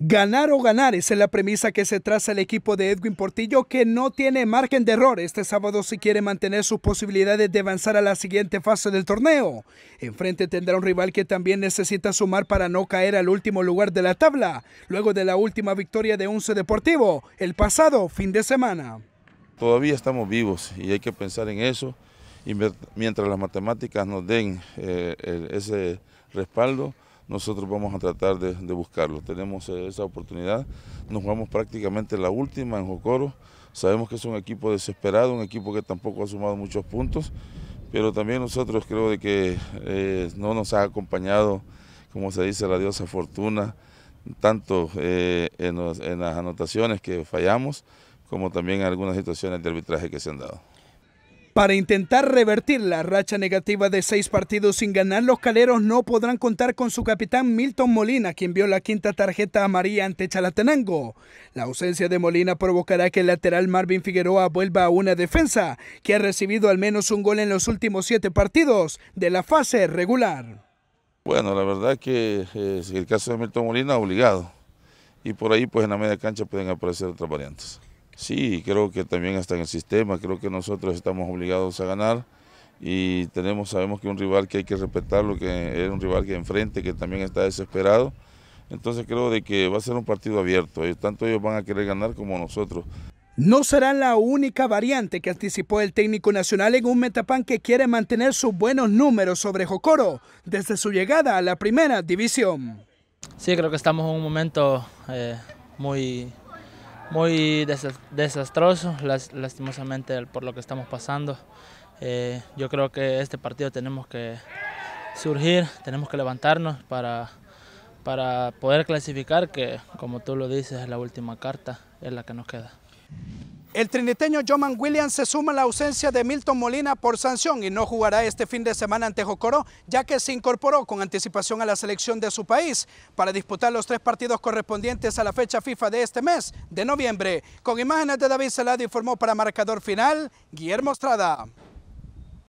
Ganar o ganar, es la premisa que se traza el equipo de Edwin Portillo, que no tiene margen de error este sábado si quiere mantener sus posibilidades de avanzar a la siguiente fase del torneo. Enfrente tendrá un rival que también necesita sumar para no caer al último lugar de la tabla, luego de la última victoria de Once Deportivo el pasado fin de semana. Todavía estamos vivos y hay que pensar en eso, mientras las matemáticas nos den eh, ese respaldo, nosotros vamos a tratar de, buscarlo. Tenemos eh, esa oportunidad, nos jugamos prácticamente la última en Jocoro. Sabemos que es un equipo desesperado, un equipo que tampoco ha sumado muchos puntos, pero también nosotros creo de que eh, no nos ha acompañado, como se dice, la diosa fortuna, tanto eh, en, en las anotaciones que fallamos, como también en algunas situaciones de arbitraje que se han dado. Para intentar revertir la racha negativa de seis partidos sin ganar, los caleros no podrán contar con su capitán Milton Molina, quien vio la quinta tarjeta amarilla ante Chalatenango. La ausencia de Molina provocará que el lateral Marvin Figueroa vuelva a una defensa, que ha recibido al menos un gol en los últimos siete partidos de la fase regular. Bueno, la verdad que eh, el caso de Milton Molina obligado. Y por ahí, pues en la media cancha pueden aparecer otras variantes. Sí, creo que también hasta en el sistema, creo que nosotros estamos obligados a ganar y tenemos, sabemos que un rival que hay que respetarlo, que es un rival que enfrente, que también está desesperado. Entonces creo de que va a ser un partido abierto, eh, tanto ellos van a querer ganar como nosotros. No será la única variante que anticipó el técnico nacional en un Metapan que quiere mantener sus buenos números sobre Jocoro desde su llegada a la primera división. Sí, creo que estamos en un momento eh, muy muy desastroso, lastimosamente por lo que estamos pasando. Eh, yo creo que este partido tenemos que surgir, tenemos que levantarnos para, para poder clasificar, que como tú lo dices es la última carta, es la que nos queda. El triniteño Joman Williams se suma a la ausencia de Milton Molina por sanción y no jugará este fin de semana ante Jocoró, ya que se incorporó con anticipación a la selección de su país para disputar los tres partidos correspondientes a la fecha FIFA de este mes de noviembre. Con imágenes de David Salado informó para marcador final Guillermo Estrada.